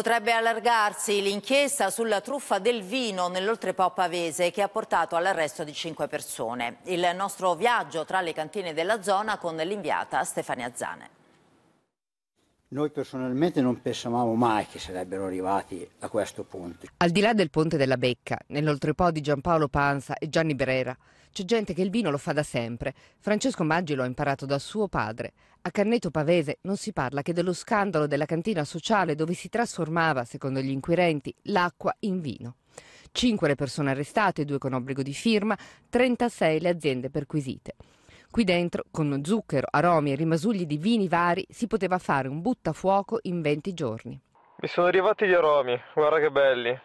Potrebbe allargarsi l'inchiesta sulla truffa del vino nell'Oltrepò Pavese che ha portato all'arresto di cinque persone. Il nostro viaggio tra le cantine della zona con l'inviata Stefania Zane. Noi personalmente non pensavamo mai che sarebbero arrivati a questo punto. Al di là del ponte della Becca, nell'oltrepò di Giampaolo Panza e Gianni Brera, c'è gente che il vino lo fa da sempre. Francesco Maggi lo ha imparato da suo padre. A Canneto Pavese non si parla che dello scandalo della cantina sociale dove si trasformava, secondo gli inquirenti, l'acqua in vino. Cinque le persone arrestate, due con obbligo di firma, 36 le aziende perquisite. Qui dentro, con zucchero, aromi e rimasugli di vini vari, si poteva fare un buttafuoco in 20 giorni. Mi sono arrivati gli aromi, guarda che belli.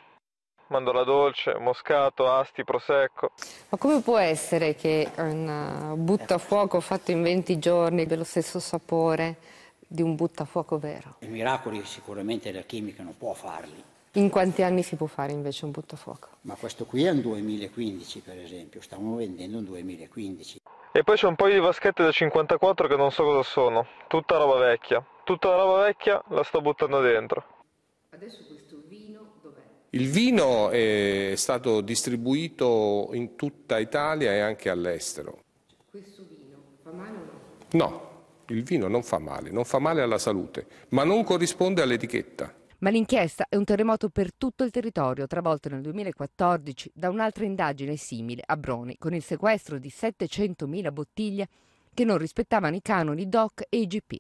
Mandola dolce, moscato, asti, prosecco. Ma come può essere che un uh, buttafuoco fatto in 20 giorni dello stesso sapore di un buttafuoco vero? I miracoli sicuramente la chimica non può farli. In quanti anni si può fare invece un buttafuoco? Ma questo qui è un 2015 per esempio, stiamo vendendo un 2015. E poi c'è un paio di vaschette da 54 che non so cosa sono, tutta roba vecchia. Tutta la roba vecchia la sto buttando dentro. Adesso questo vino dov'è? Il vino è stato distribuito in tutta Italia e anche all'estero. Questo vino fa male o no? No, il vino non fa male, non fa male alla salute, ma non corrisponde all'etichetta. Ma l'inchiesta è un terremoto per tutto il territorio, travolto nel 2014 da un'altra indagine simile a Broni, con il sequestro di 700.000 bottiglie che non rispettavano i canoni DOC e IGP.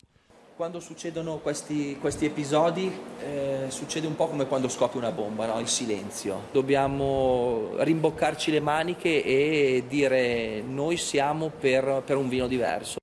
Quando succedono questi, questi episodi eh, succede un po' come quando scoppia una bomba, no? il silenzio. Dobbiamo rimboccarci le maniche e dire noi siamo per, per un vino diverso.